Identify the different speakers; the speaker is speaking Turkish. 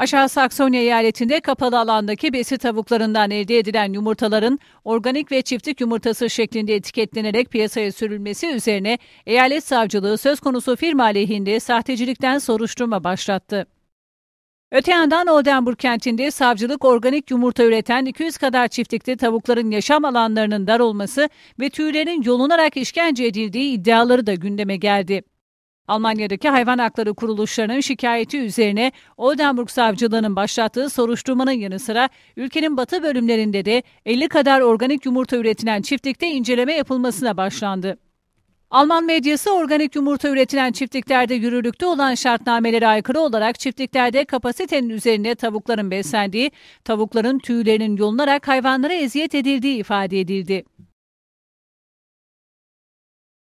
Speaker 1: Aşağı Saksonya eyaletinde kapalı alandaki besi tavuklarından elde edilen yumurtaların organik ve çiftlik yumurtası şeklinde etiketlenerek piyasaya sürülmesi üzerine eyalet savcılığı söz konusu firma aleyhinde sahtecilikten soruşturma başlattı. Öte yandan Oldenburg kentinde savcılık organik yumurta üreten 200 kadar çiftlikte tavukların yaşam alanlarının dar olması ve tüylerin yolunarak işkence edildiği iddiaları da gündeme geldi. Almanya'daki hayvan hakları kuruluşlarının şikayeti üzerine Oldenburg Savcılığı'nın başlattığı soruşturmanın yanı sıra ülkenin batı bölümlerinde de 50 kadar organik yumurta üretilen çiftlikte inceleme yapılmasına başlandı. Alman medyası organik yumurta üretilen çiftliklerde yürürlükte olan şartnamelere aykırı olarak çiftliklerde kapasitenin üzerine tavukların beslendiği, tavukların tüylerinin yolunarak hayvanlara eziyet edildiği ifade edildi.